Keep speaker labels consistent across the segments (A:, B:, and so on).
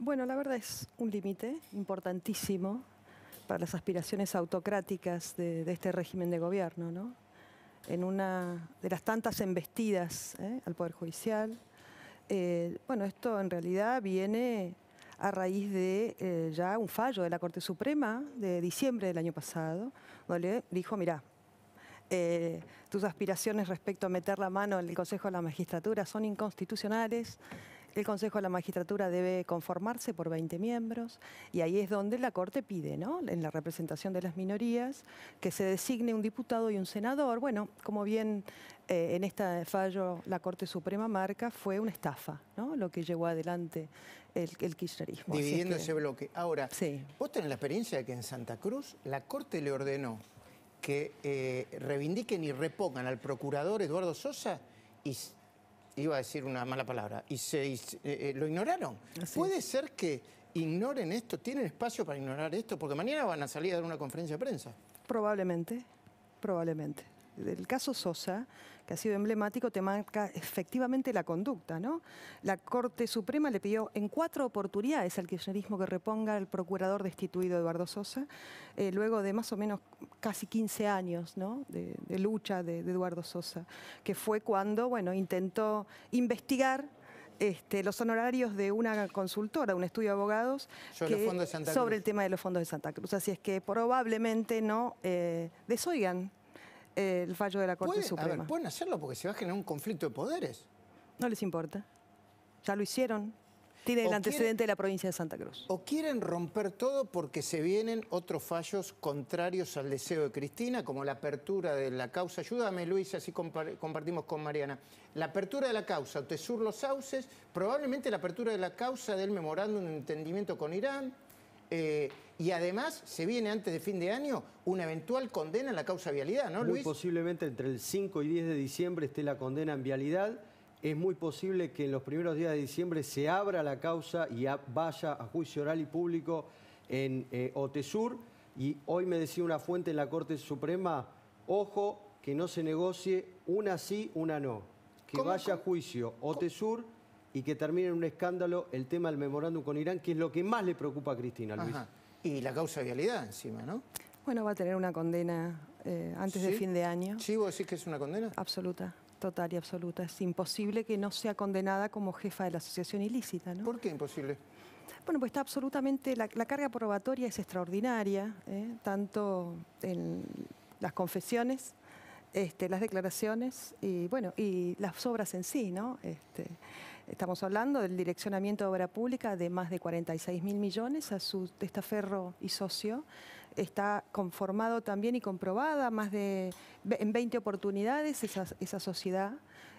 A: Bueno, la verdad es un límite importantísimo para las aspiraciones autocráticas de, este régimen de gobierno, ¿no? En una de las tantas embestidas ¿eh? al Poder Judicial. Eh, bueno, esto en realidad viene a raíz de eh, ya un fallo de la Corte Suprema de diciembre del año pasado, donde dijo, mira, tus aspiraciones respecto a meter la mano en el Consejo de la Magistratura son inconstitucionales, el Consejo de la Magistratura debe conformarse por 20 miembros y ahí es donde la Corte pide, ¿no? en la representación de las minorías, que se designe un diputado y un senador. Bueno, como bien eh, en este fallo la Corte Suprema marca, fue una estafa ¿no? lo que llevó adelante el, kirchnerismo. Dividiendo ese
B: bloque. Ahora, vos tenés la experiencia de que en Santa Cruz la Corte le ordenó que eh, reivindiquen y repongan al procurador Eduardo Sosa y iba a decir una mala palabra, y se, eh, eh, lo ignoraron. Puede ser que ignoren esto, tienen espacio para ignorar esto, porque mañana van a salir a dar una conferencia de prensa.
A: Probablemente, probablemente. El caso Sosa, que ha sido emblemático, te marca efectivamente la conducta. ¿no? La Corte Suprema le pidió en cuatro oportunidades al kirchnerismo que reponga el procurador destituido Eduardo Sosa, eh, luego de más o menos casi 15 años ¿no? de, lucha de, Eduardo Sosa, que fue cuando bueno, intentó investigar este, los honorarios de una consultora, un estudio de abogados, sobre, el tema de los fondos de Santa Cruz. Así es que probablemente no eh, desoigan el fallo de la Corte Suprema. pueden
B: hacerlo porque se va a generar un conflicto de poderes. No les importa. Ya lo hicieron.
A: Tiene el antecedente de la provincia de Santa Cruz.
B: O quieren romper todo porque se vienen otros fallos contrarios al deseo de Cristina, como la apertura de la causa. Ayúdame, Luis, así compartimos con Mariana. La apertura de la causa, Tesur Los Sauces, probablemente la apertura de la causa del memorándum de entendimiento con Irán. Eh, y además se viene antes de fin de año una eventual condena en la causa vialidad, ¿no, Luis? Muy posiblemente entre el 5 y 10 de diciembre esté la condena en vialidad. Es muy posible que en los primeros días de diciembre se abra la causa y vaya a juicio oral y público en eh, OTESUR. Y hoy me decía una fuente en la Corte Suprema, ojo, que no se negocie una sí, una no. Que vaya a juicio OTESUR y que termine en un escándalo el tema del memorándum con Irán, que es lo que más le preocupa a Cristina, Luis y la causa de vialidad encima, ¿no?
A: Bueno, va a tener una condena eh, antes de fin de año. ¿Sí? ¿Vos decís que es una condena? Absoluta, total y absoluta. Es imposible que no sea condenada como jefa de la asociación ilícita, ¿no? ¿Por qué imposible? Bueno, pues está absolutamente, la, carga probatoria es extraordinaria, ¿eh? tanto en las confesiones, este, las declaraciones y bueno, y las obras en sí, ¿no? Este, Estamos hablando del direccionamiento de obra pública de más de 46 mil millones a su testaferro y socio. Está conformado también y comprobada más de en 20 oportunidades esa, sociedad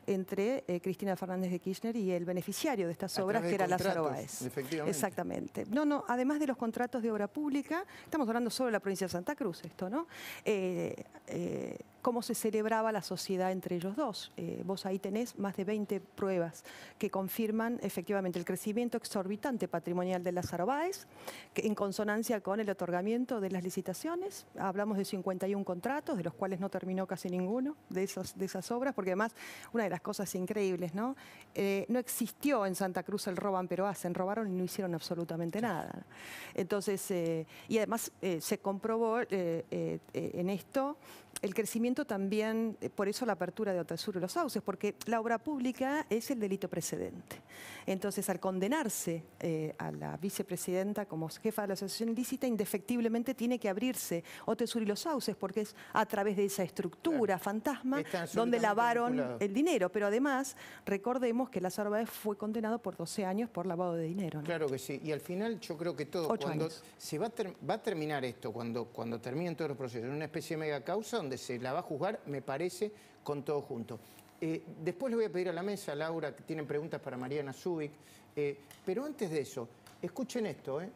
A: entre eh, Cristina Fernández de Kirchner y el beneficiario de estas obras, que era Lázaro Báez. Exactamente. No, no, además de los contratos de obra pública, estamos hablando solo de la provincia de Santa Cruz, esto, ¿no? Eh, eh, cómo se celebraba la sociedad entre ellos dos. Eh, vos ahí tenés más de 20 pruebas que confirman efectivamente el crecimiento exorbitante patrimonial de las Arbaes, que en consonancia con el otorgamiento de las licitaciones. Hablamos de 51 contratos, de los cuales no terminó casi ninguno de, esas obras, porque además una de las cosas increíbles, ¿no? Eh, no existió en Santa Cruz el roban, pero hacen, robaron y no hicieron absolutamente nada. Entonces, eh, y además se comprobó en esto el crecimiento también, eh, por eso la apertura de Otesur y los sauces, porque la obra pública es el delito precedente. Entonces, al condenarse eh, a la vicepresidenta como jefa de la asociación ilícita, indefectiblemente tiene que abrirse Otesur y los sauces, porque es a través de esa estructura fantasma donde lavaron el dinero. Pero
B: además, recordemos que Lázaro Báez fue condenado por 12 años por lavado de dinero. Claro que sí. Y al final, yo creo que todo, cuando se va a, va a terminar esto, cuando, cuando terminen todos los procesos, en una especie de mega causa donde se lava a juzgar, me parece, con todo junto. Eh, después le voy a pedir a la mesa, Laura, que tienen preguntas para Mariana Zubik. Eh, pero antes de eso, escuchen esto, eh,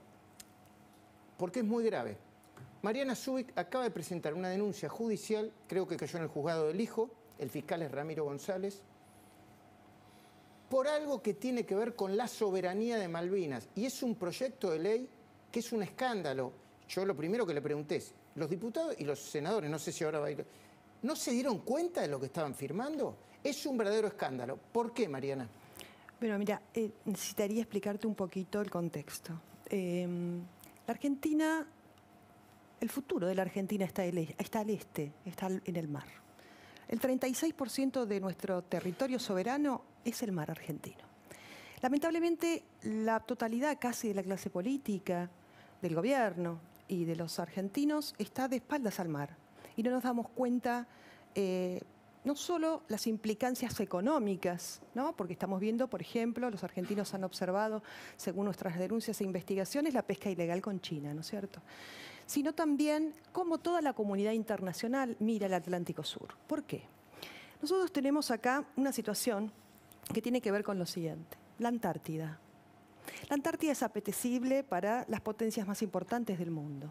B: porque es muy grave. Mariana Zubik acaba de presentar una denuncia judicial, creo que cayó en el juzgado del hijo, el fiscal es Ramiro González, por algo que tiene que ver con la soberanía de Malvinas. Y es un proyecto de ley que es un escándalo. Yo lo primero que le pregunté es, los diputados y los senadores, no sé si ahora va a ir ¿No se dieron cuenta de lo que estaban firmando? Es un verdadero escándalo. ¿Por qué, Mariana?
A: Bueno, mira, eh, necesitaría explicarte un poquito el contexto. Em, la Argentina, el futuro de la Argentina está, e, está al este, está en el mar. El 36% de nuestro territorio soberano es el mar argentino. Lamentablemente, la totalidad casi de la clase política, del gobierno y de los argentinos está de espaldas al mar y no nos damos cuenta eh, no solo las implicancias económicas, ¿no? porque estamos viendo, por ejemplo, los argentinos han observado, según nuestras denuncias e investigaciones, la pesca ilegal con China, ¿no es cierto? Sino también cómo toda la comunidad internacional mira el Atlántico Sur. ¿Por qué? Nosotros tenemos acá una situación que tiene que ver con lo siguiente, la Antártida. La Antártida es apetecible para las potencias más importantes del mundo.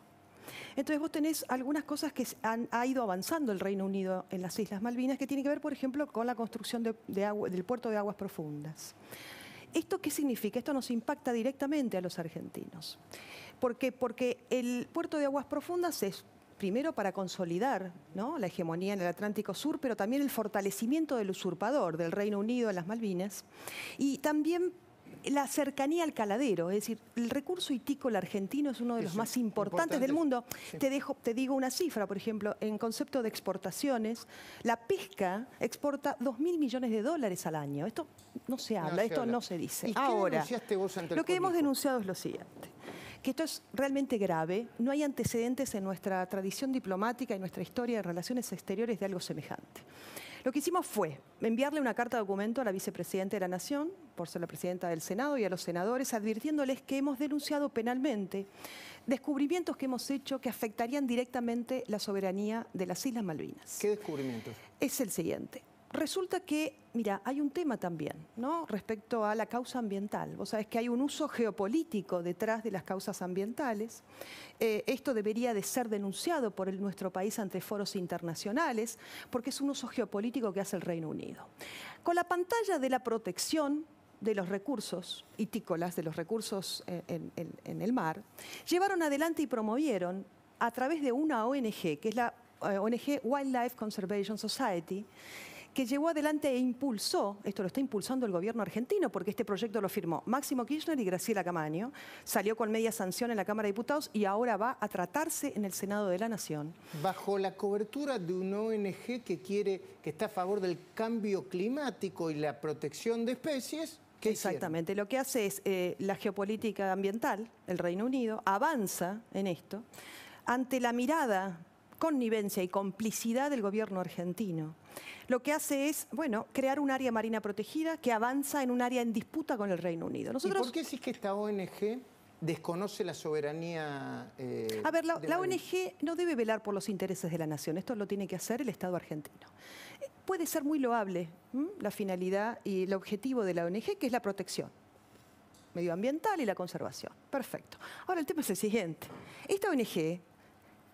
A: Entonces vos tenés algunas cosas que han, ha ido avanzando el Reino Unido en las Islas Malvinas, que tiene que ver, por ejemplo, con la construcción del puerto de aguas profundas. ¿Esto qué significa? Esto nos impacta directamente a los argentinos. ¿Por Porque el puerto de aguas profundas es primero para consolidar la hegemonía en el Atlántico Sur, pero también el fortalecimiento del usurpador del Reino Unido en las Malvinas, y también la cercanía al caladero, es decir, el recurso itícola argentino es uno de los más importantes, del mundo. Te, dejo, te digo una cifra, por ejemplo, en concepto de exportaciones, la pesca exporta 2 mil millones de dólares al año. Esto no se habla, esto no se dice. Ahora, lo que hemos denunciado es lo siguiente que esto es realmente grave. No hay antecedentes en nuestra tradición diplomática y nuestra historia de relaciones exteriores de algo semejante. Lo que hicimos fue enviarle una carta de documento a la vicepresidenta de la Nación, por ser la presidenta del Senado y a los senadores, advirtiéndoles que hemos denunciado penalmente descubrimientos que hemos hecho que afectarían directamente la soberanía de las Islas Malvinas.
B: ¿Qué descubrimientos?
A: Es el siguiente. Resulta que, mira, hay un tema también, ¿no? Respecto a la causa ambiental. Vos sabés que hay un uso geopolítico detrás de las causas ambientales. Eh, esto debería de ser denunciado por nuestro país ante foros internacionales, porque es un uso geopolítico que hace el Reino Unido. Con la pantalla de la protección, de los recursos itícolas, de los recursos eh, en, el mar, llevaron adelante y promovieron a través de una ONG, que es la eh, ONG Wildlife Conservation Society, que llevó adelante e impulsó, esto lo está impulsando el gobierno argentino, porque este proyecto lo firmó Máximo Kirchner y Graciela Camaño,
B: salió con media sanción en la Cámara de Diputados
A: y ahora va a tratarse en el Senado de la Nación.
B: Bajo la cobertura de una ONG que quiere, que está a favor del cambio climático y la protección de especies, Exactamente. Lo que hace es eh, la geopolítica
A: ambiental, el Reino Unido, avanza en esto ante la mirada connivencia y complicidad del gobierno argentino. Lo que hace es, bueno, crear un área marina protegida que avanza en un área en disputa con el Reino Unido. ¿Y por qué
B: decís que esta ONG desconoce la soberanía? Eh, a ver, la ONG
A: no debe velar por los intereses de la nación. Esto lo tiene que hacer el Estado argentino puede ser muy loable la finalidad y el objetivo de la ONG, que es la protección medioambiental y la conservación. Perfecto. Ahora el tema es el siguiente. Esta ONG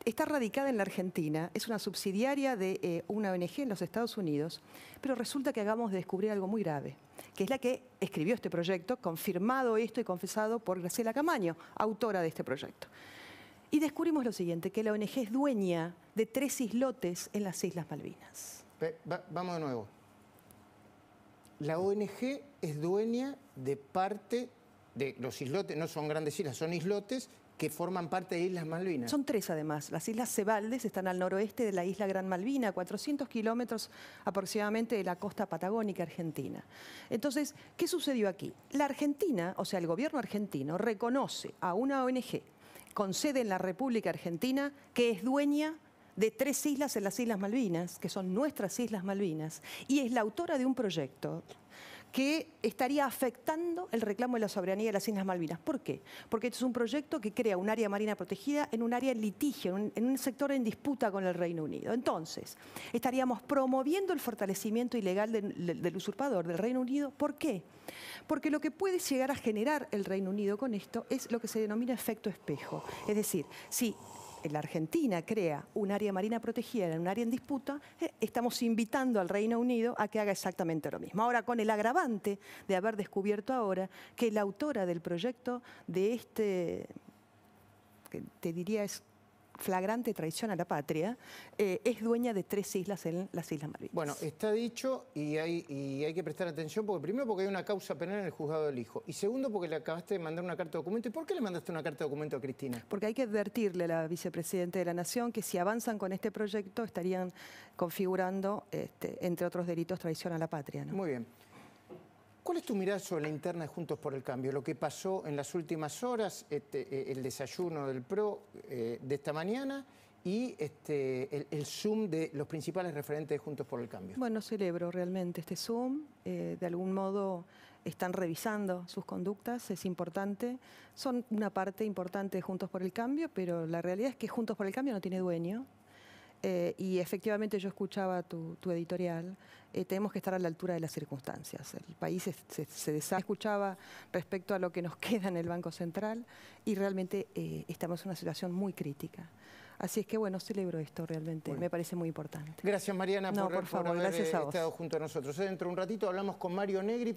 A: está radicada en la Argentina, es una subsidiaria de eh, una ONG en los Estados Unidos, pero resulta que acabamos de descubrir algo muy grave, que es la que escribió este proyecto, confirmado esto y confesado por Graciela Camaño, autora de este proyecto. Y descubrimos lo siguiente, que la ONG es dueña de
B: tres islotes en las Islas Malvinas vamos de nuevo. La ONG es dueña de parte de los islotes, no son grandes islas, son islotes que forman parte de Islas Malvinas. Son tres además. Las Islas Cebaldes están al
A: noroeste de la isla Gran Malvina, 400 kilómetros aproximadamente de la costa patagónica argentina. Entonces, ¿qué sucedió aquí? La Argentina, o sea, el gobierno argentino, reconoce a una ONG con sede en la República Argentina que es dueña de tres islas en las Islas Malvinas, que son nuestras Islas Malvinas, y es la autora de un proyecto que estaría afectando el reclamo de la soberanía de las Islas Malvinas. ¿Por qué? Porque es un proyecto que crea un área marina protegida en un área en litigio, en un, sector en disputa con el Reino Unido. Entonces, estaríamos promoviendo el fortalecimiento ilegal del usurpador del Reino Unido. ¿Por qué? Porque lo que puede llegar a generar el Reino Unido con esto es lo que se denomina efecto espejo. Es decir, si la Argentina crea un área marina protegida en un área en disputa, eh, estamos invitando al Reino Unido a que haga exactamente lo mismo. Ahora, con el agravante de haber descubierto ahora que la autora del proyecto de este, te diría es flagrante traición a la patria, eh, es dueña de tres islas en las Islas Malvinas. Bueno,
B: está dicho y hay, hay que prestar atención, porque primero porque hay una causa penal en el juzgado del hijo, y segundo porque le acabaste de mandar una carta de documento. ¿Y por qué le mandaste una carta de documento a Cristina?
A: Porque hay que advertirle a la vicepresidenta de la Nación que si avanzan con este proyecto estarían configurando, este, entre otros delitos, traición a la patria. Muy bien.
B: ¿Cuál es tu mirada sobre la interna de Juntos por el Cambio? Lo que pasó en las últimas horas, este, eh, el desayuno del PRO eh, de esta mañana y este, el, Zoom de los principales referentes de Juntos por el Cambio.
A: Bueno, celebro realmente este Zoom. Eh, de algún modo están revisando sus conductas, es importante. Son una parte importante de Juntos por el Cambio, pero la realidad es que Juntos por el Cambio no tiene dueño. Eh, y efectivamente yo escuchaba tu, editorial, eh, tenemos que estar a la altura de las circunstancias. El país se, se, Escuchaba respecto a lo que nos queda en el Banco Central y realmente eh, estamos en una situación muy crítica. Así es que bueno, celebro esto realmente, me parece muy importante. Gracias Mariana por, haber estado
B: junto a nosotros. Dentro de un ratito hablamos con Mario Negri.